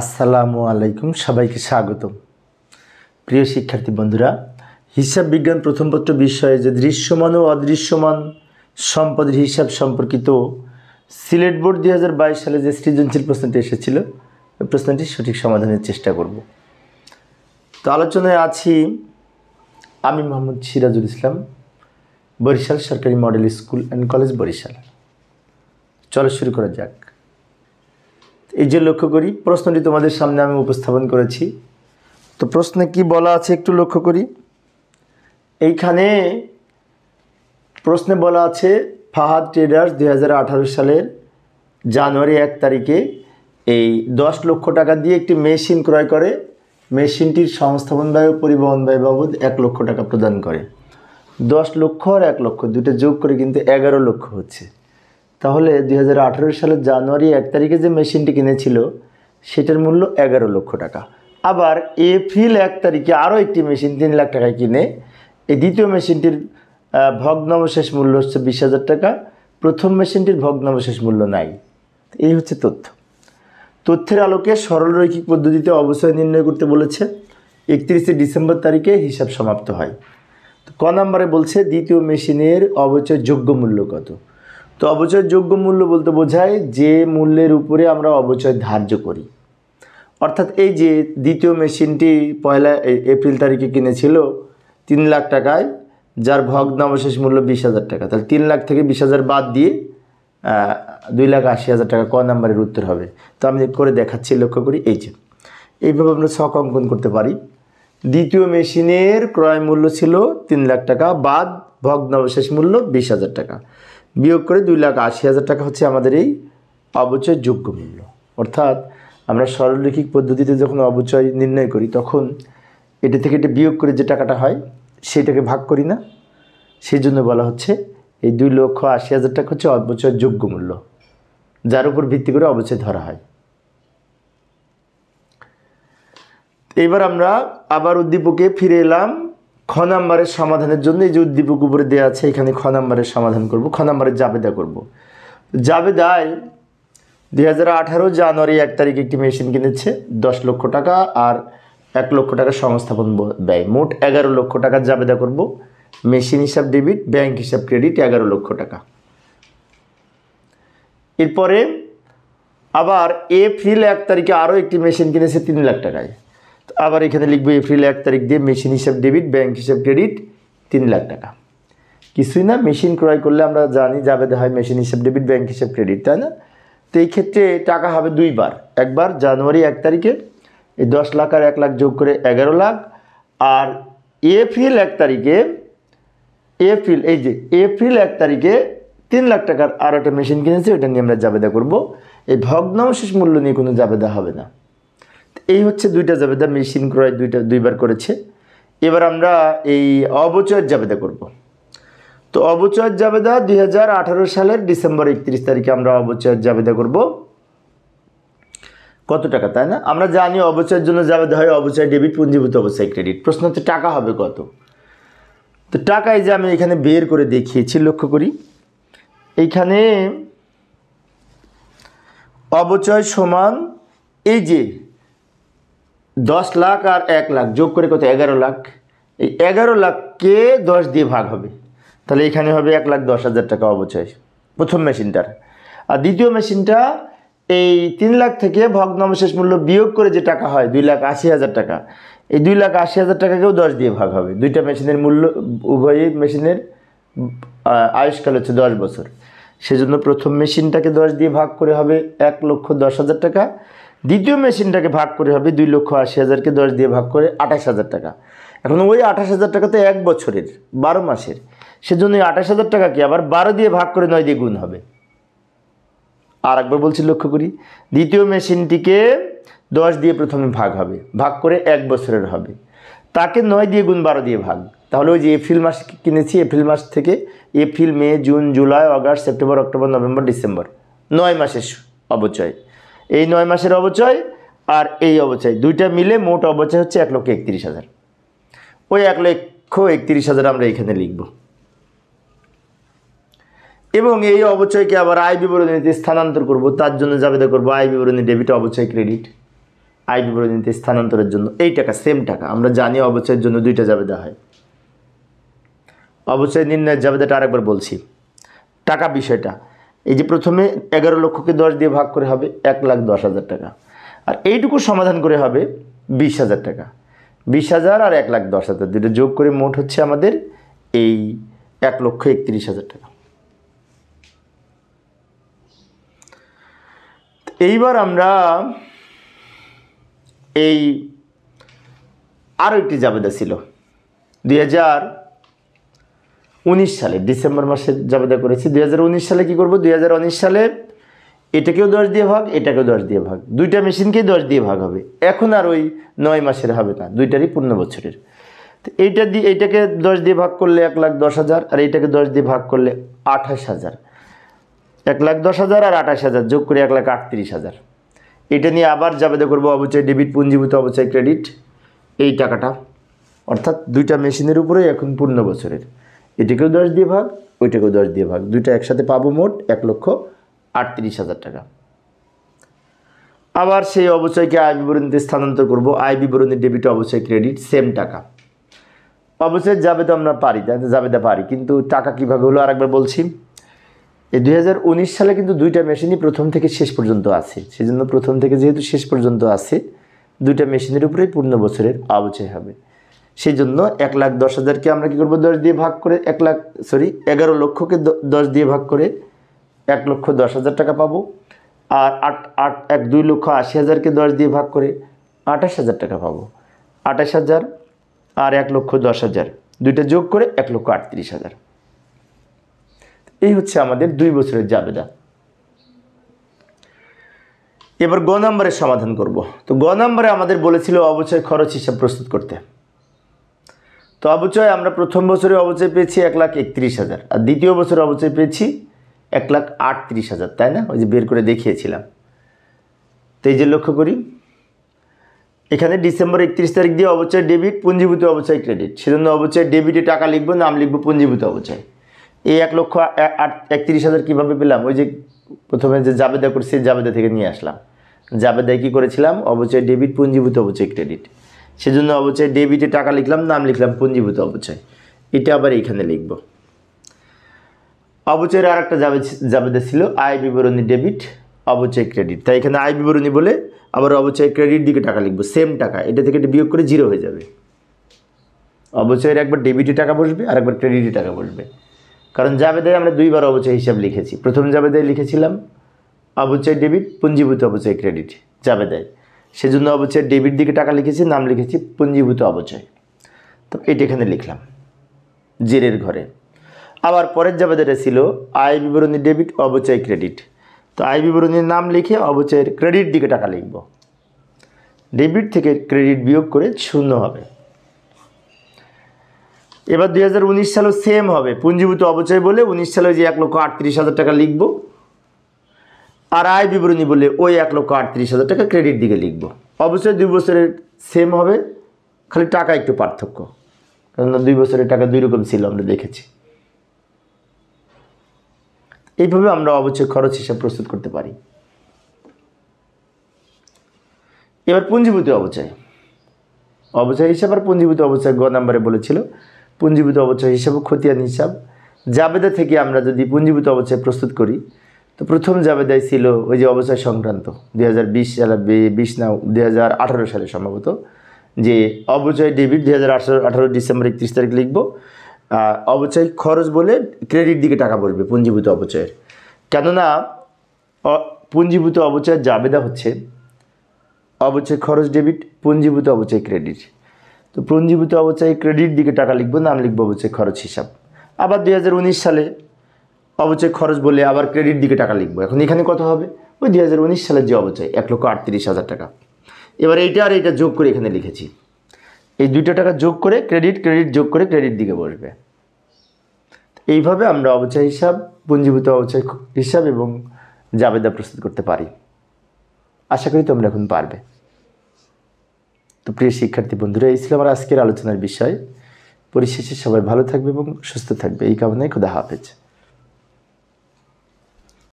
আসসালামু আলাইকুম সবাইকে স্বাগতম প্রিয় শিক্ষার্থী বন্ধুরা হিসাব বিজ্ঞান প্রথমপত্র বিষয়ে যে দৃশ্যমান ও অদৃশ্যমান সম্পদের হিসাব সম্পর্কিত সিলেট বোর্ড দুই সালে যে সৃজনশীল প্রশ্নটি এসেছিল ওই প্রশ্নটি সঠিক সমাধানের চেষ্টা করব তো আলোচনায় আছি আমি মোহাম্মদ সিরাজুল ইসলাম বরিশাল সরকারি model school and college Barishal চলো শুরু করা যাক এই যে লক্ষ্য করি প্রশ্নটি তোমাদের সামনে আমি উপস্থাপন করেছি তো প্রশ্নে কি বলা আছে একটু লক্ষ্য করি এইখানে প্রশ্নে বলা আছে ফাহাদ ট্রেডার্স দুই সালের জানুয়ারি এক তারিখে এই দশ লক্ষ টাকা দিয়ে একটি মেশিন ক্রয় করে মেশিনটির সংস্থাপন ব্যয় পরিবহন ব্যয় বাবদ এক লক্ষ টাকা প্রদান করে দশ লক্ষ আর এক লক্ষ দুটো যোগ করে কিন্তু এগারো লক্ষ হচ্ছে তাহলে দুই সালের জানুয়ারি এক তারিখে যে মেশিনটি কিনেছিল সেটার মূল্য এগারো লক্ষ টাকা আবার এপ্রিল এক তারিখে আরও একটি মেশিন তিন লাখ টাকায় কিনে এই দ্বিতীয় মেশিনটির ভগ্নাবশেষ মূল্য হচ্ছে বিশ হাজার টাকা প্রথম মেশিনটির ভগ্নাবশেষ মূল্য নাই এই হচ্ছে তথ্য তথ্যের আলোকে সরলরৈখিক পদ্ধতিতে অবসর নির্ণয় করতে বলেছে একত্রিশে ডিসেম্বর তারিখে হিসাব সমাপ্ত হয় ক নম্বরে বলছে দ্বিতীয় মেশিনের অবচয় যোগ্য মূল্য কত তো অবচয় যোগ্য মূল্য বলতে বোঝায় যে মূল্যের উপরে আমরা অবচয় ধার্য করি অর্থাৎ এই যে দ্বিতীয় মেশিনটি পয়লা এপ্রিল তারিখে কিনেছিল তিন লাখ টাকায় যার ভগ্ন অবশেষ মূল্য বিশ হাজার টাকা তাহলে তিন লাখ থেকে বিশ হাজার বাদ দিয়ে দুই লাখ আশি হাজার টাকা ক নাম্বারের উত্তর হবে তো আমি করে দেখাচ্ছি লক্ষ্য করি এই যে এইভাবে আমরা শক অঙ্কন করতে পারি দ্বিতীয় মেশিনের ক্রয় মূল্য ছিল তিন লাখ টাকা বাদ ভগ্ন অবশেষ মূল্য বিশ হাজার টাকা বিয়োগ করে দুই লাখ আশি হাজার টাকা হচ্ছে আমাদের এই অবচয় যোগ্য মূল্য অর্থাৎ আমরা সরলরৈখিক পদ্ধতিতে যখন অবচয় নির্ণয় করি তখন এটা থেকে এটা বিয়োগ করে যে টাকাটা হয় সেটাকে ভাগ করি না সেই জন্য বলা হচ্ছে এই দুই লক্ষ আশি হাজার টাকা হচ্ছে অবচয় যোগ্য মূল্য যার উপর ভিত্তি করে অবচয় ধরা হয় এবার আমরা আবার উদ্দীপকে ফিরে এলাম খ নাম্বারের সমাধানের জন্য এই যে উদ্দীপক উপরে দেওয়া আছে এখানে খ নাম্বারের সমাধান করব খ নাম্বারের জাবেদা করব জাবেদায় দুই জানুয়ারি এক তারিখ একটি মেশিন কিনেছে দশ লক্ষ টাকা আর এক লক্ষ টাকা সংস্থাপন ব্যয় মোট এগারো লক্ষ টাকা জাবেদা করব মেশিন হিসাব ডেবিট ব্যাংক হিসাব ক্রেডিট এগারো লক্ষ টাকা এরপরে আবার এপ্রিল এক তারিখে আরও একটি মেশিন কিনেছে তিন লাখ টাকায় আবার এখানে লিখবো এপ্রিল এক তারিখ দিয়ে মেশিন হিসাব ডেবিট ব্যাংক হিসাব ক্রেডিট তিন লাখ টাকা কিছুই না মেশিন ক্রয় করলে আমরা জানি যাবে হয় মেশিন হিসাব ডেবিট ব্যাংক হিসাব ক্রেডিট তাই না তো এই ক্ষেত্রে টাকা হবে দুইবার একবার জানুয়ারি এক তারিখে এই দশ লাখ আর এক লাখ যোগ করে এগারো লাখ আর এপ্রিল এক তারিখে এপ্রিল এই যে এপ্রিল এক তারিখে তিন লাখ টাকার আর একটা মেশিন কিনেছে ওটা নিয়ে আমরা যাবেদা করব এই ভগ্নাংশেষ মূল্য নিয়ে কোনো যাবেদা হবে না এই হচ্ছে দুইটা জাবেদা মেশিন ক্রয় দুইটা দুইবার করেছে এবার আমরা এই অবচয়ের জাবেদা করব। তো অবচয়ের জাবেদা দুই সালের ডিসেম্বর একত্রিশ তারিখে আমরা অবচয়ের জাবেদা করব কত টাকা তাই না আমরা জানি অবচয়ের জন্য জাবেদা হয় অবচয় ডেবিট পুঞ্জীভূত অবচয় ক্রেডিট প্রশ্ন হচ্ছে টাকা হবে কত তো টাকায় যে আমি এখানে বের করে দেখিয়েছি লক্ষ্য করি এইখানে অবচয় সমান এই যে দশ লাখ আর এক লাখ যোগ করে কত এগারো লাখ এই এগারো লাখকে দশ দিয়ে ভাগ হবে তাহলে এখানে হবে এক লাখ দশ হাজার টাকা অবচয় প্রথম মেশিনটার আর দ্বিতীয় মেশিনটা এই তিন লাখ থেকে ভগ্নাবশেষ মূল্য বিয়োগ করে যে টাকা হয় দুই লাখ আশি হাজার টাকা এই দুই লাখ আশি হাজার টাকাকেও দশ দিয়ে ভাগ হবে দুইটা মেশিনের মূল্য উভয় মেশিনের আয়ুষ্কাল হচ্ছে দশ বছর সেজন্য প্রথম মেশিনটাকে দশ দিয়ে ভাগ করে হবে এক লক্ষ দশ হাজার টাকা দ্বিতীয় মেশিনটাকে ভাগ করে হবে দুই লক্ষ আশি হাজারকে দশ দিয়ে ভাগ করে আঠাশ হাজার টাকা এখন ওই আঠাশ হাজার টাকা তো এক বছরের বারো মাসের সেজন্য ওই আঠাশ হাজার টাকাকে আবার বারো দিয়ে ভাগ করে নয় দিয়ে গুণ হবে আর একবার বলছি লক্ষ্য করি দ্বিতীয় মেশিনটিকে দশ দিয়ে প্রথমে ভাগ হবে ভাগ করে এক বছরের হবে তাকে নয় দিয়ে গুণ বারো দিয়ে ভাগ তাহলে ওই যে এপ্রিল মাস কিনেছি এপ্রিল মাস থেকে এপ্রিল মে জুন জুলাই অগাস্ট সেপ্টেম্বর অক্টোবর নভেম্বর ডিসেম্বর নয় মাসের অবচয় এই নয় মাসের অবচয় আর এই অবচয় দুইটা মিলে মোট অবচয় হচ্ছে এক লক্ষ একত্রিশ হাজার ওই এক লক্ষ একত্রিশ হাজার আমরা এখানে লিখব এবং এই অবচয়কে আবার আয় বিবরণীতে স্থানান্তর করব তার জন্য জাবেদা করব আয় বিবরণী ডেবিট অবচয় ক্রেডিট আয় বিবরণীতে স্থানান্তরের জন্য এই টাকা সেম টাকা আমরা জানি অবচয়ের জন্য দুইটা জাবেদা হয় অবচয় নির্ণয়ের জাবেদাটা আরেকবার বলছি টাকা বিষয়টা এই যে প্রথমে এগারো লক্ষকে দশ দিয়ে ভাগ করে হবে এক লাখ দশ হাজার টাকা আর এইটুকু সমাধান করে হবে বিশ হাজার টাকা বিশ হাজার আর এক লাখ দশ হাজার দুটো যোগ করে মোট হচ্ছে আমাদের এই এক লক্ষ একত্রিশ হাজার টাকা এইবার আমরা এই আরও একটি জাবেদা ছিল দুই হাজার উনিশ সালে ডিসেম্বর মাসে জাবেদা করেছি দুই সালে কি করব দুই সালে এটাকেও দশ দিয়ে ভাগ এটাকেও দশ দিয়ে ভাগ দুইটা মেশিনকেই দশ দিয়ে ভাগ হবে এখন আর ওই নয় মাসের হবে না দুইটারই পূর্ণ বছরের তো এইটা দিয়ে এইটাকে দশ দিয়ে ভাগ করলে এক লাখ দশ হাজার আর এইটাকে দশ দিয়ে ভাগ করলে আঠাশ হাজার এক লাখ দশ হাজার আর আঠাশ হাজার যোগ করে এক লাখ আটত্রিশ হাজার এটা নিয়ে আবার জাবেদা করবো অবচয় ডেবিট পুঞ্জীভূত অবচয় ক্রেডিট এই টাকাটা অর্থাৎ দুইটা মেশিনের উপরেই এখন পূর্ণ বছরের এটাকেও দশ দিয়ে ভাগ ওইটাকেও দশ দিয়ে ভাগ দুইটা একসাথে পাবো মোট এক লক্ষ আটত্রিশ হাজার টাকা আবার সেই অবচয়কে আয় বিবরণীতে স্থানান্তর করবো আয় বিবরণী ডেবিট অবচয় ক্রেডিট সেম টাকা অবচয় তো আমরা পারি যাবে তা পারি কিন্তু টাকা কীভাবে হলো আরেকবার বলছি এই দুই সালে কিন্তু দুইটা মেশিনই প্রথম থেকে শেষ পর্যন্ত আছে সেজন্য প্রথম থেকে যেহেতু শেষ পর্যন্ত আছে দুইটা মেশিনের উপরেই পূর্ণ বছরের অবচয় হবে সেই জন্য এক লাখ দশ হাজারকে আমরা কী করবো দশ দিয়ে ভাগ করে এক লাখ সরি এগারো লক্ষকে দশ দিয়ে ভাগ করে এক লক্ষ দশ হাজার টাকা পাবো আর আট আট এক দুই লক্ষ আশি হাজারকে দশ দিয়ে ভাগ করে আঠাশ হাজার টাকা পাবো আঠাশ হাজার আর এক লক্ষ দশ হাজার দুইটা যোগ করে এক লক্ষ আটত্রিশ হাজার এই হচ্ছে আমাদের দুই বছরের জাবেদা এবার গ নম্বরের সমাধান করব তো গ নম্বরে আমাদের বলেছিল অবচয় খরচ হিসাব প্রস্তুত করতে তো অবচয় আমরা প্রথম বছরে অবচয় পেয়েছি এক লাখ একত্রিশ হাজার আর দ্বিতীয় বছরে অবচয় পেয়েছি এক লাখ আটত্রিশ হাজার তাই না ওই যে বের করে দেখিয়েছিলাম তো এই যে লক্ষ্য করি এখানে ডিসেম্বর একত্রিশ তারিখ দিয়ে অবচয় ডেবিট পুঞ্জীভূত অবচয় ক্রেডিট সেজন্য অবচয় ডেবিটে টাকা লিখবো নাম লিখবো পুঞ্জীভূত অবচয় এই এক লক্ষ আট একত্রিশ হাজার কীভাবে পেলাম ওই যে প্রথমে যে জাবেদা করছি জাবেদা থেকে নিয়ে আসলাম জাবেদায় কী করেছিলাম অবচয় ডেবিট পুঞ্জীভূত অবচয় ক্রেডিট সেজন্য অবচয় ডেবিটে টাকা লিখলাম নাম লিখলাম পুঞ্জীভূত অবচয় এটা আবার এইখানে লিখব অবচয়ের আর একটা জাবেদা ছিল আয় বিবরণী ডেবিট অবচয় ক্রেডিট তাই এখানে আয় বিবরণী বলে আবার অবচয় ক্রেডিট দিকে টাকা লিখবো সেম টাকা এটা থেকে এটা বিয়োগ করে জিরো হয়ে যাবে অবচয়ের একবার ডেবিটে টাকা বসবে আর একবার ক্রেডিটে টাকা বসবে কারণ জাবেদায় আমরা দুইবার অবচয় হিসাব লিখেছি প্রথম জাবেদায় লিখেছিলাম অবচয় ডেবিট পুঞ্জীভূত অবচয় ক্রেডিট জাবেদায় সেজন্য অবচয় ডেবিট দিকে টাকা লিখেছি নাম লিখেছি পুঞ্জীভূত অবচয় তো এটা এখানে লিখলাম জেরের ঘরে আবার পরের যাবে যেটা ছিল আয় বিবরণী ডেবিট অবচয় ক্রেডিট তো আয় বিবরণীর নাম লিখে অবচয়ের ক্রেডিট দিকে টাকা লিখব ডেবিট থেকে ক্রেডিট বিয়োগ করে শূন্য হবে এবার দুই সালও সেম হবে পুঞ্জীভূত অবচয় বলে উনিশ সালে যে এক লক্ষ আটত্রিশ হাজার টাকা লিখবো আর আয় বিবরণী বলে ওই এক লক্ষ আটত্রিশ হাজার টাকা ক্রেডিট দিকে লিখব অবশ্যই দুই বছরের সেম হবে খালি টাকা একটু পার্থক্য কেননা দুই বছরের টাকা দুই রকম ছিল আমরা দেখেছি এইভাবে আমরা অবশ্যই খরচ হিসাব প্রস্তুত করতে পারি এবার পুঞ্জীভূত অবচয় অবচয় হিসাব আর পুঞ্জীভূত অবচয় গ নাম্বারে বলেছিল পুঞ্জীভূত অবচয় হিসাব খতিয়ান হিসাব জাবেদা থেকে আমরা যদি পুঞ্জীভূত অবচয় প্রস্তুত করি তো প্রথম জাবেদায় ছিল ওই যে অবসর সংক্রান্ত দুই সালে বিশ না দুই সালে সম্ভবত যে অবচয় ডেবিট দুই হাজার আঠারো ডিসেম্বর একত্রিশ তারিখ লিখবো অবচয় খরচ বলে ক্রেডিট দিকে টাকা পড়বে পুঞ্জীভূত অবচয়ের কেননা পুঞ্জীভূত অবচয়ের জাবেদা হচ্ছে অবচয় খরচ ডেবিট পুঞ্জীভূত অবচয় ক্রেডিট তো পুঞ্জীভূত অবচয় ক্রেডিট দিকে টাকা লিখবো নাম লিখবো অবচয় খরচ হিসাব আবার দুই সালে অবচয় খরচ বলে আবার ক্রেডিট দিকে টাকা লিখবো এখন এখানে কত হবে ওই দু হাজার উনিশ সালের যে অবচয় এক লক্ষ আটত্রিশ হাজার টাকা এবার এইটা আর এইটা যোগ করে এখানে লিখেছি এই দুইটা টাকা যোগ করে ক্রেডিট ক্রেডিট যোগ করে ক্রেডিট দিকে বসবে এইভাবে আমরা অবচয় হিসাব পুঞ্জীভূত অবচয় হিসাব এবং জাবেদা প্রস্তুত করতে পারি আশা করি তোমরা এখন পারবে তো প্রিয় শিক্ষার্থী বন্ধুরা এই ছিল আমার আজকের আলোচনার বিষয় পরিশেষে সবাই ভালো থাকবে এবং সুস্থ থাকবে এই কারণে খুদা হাফেজ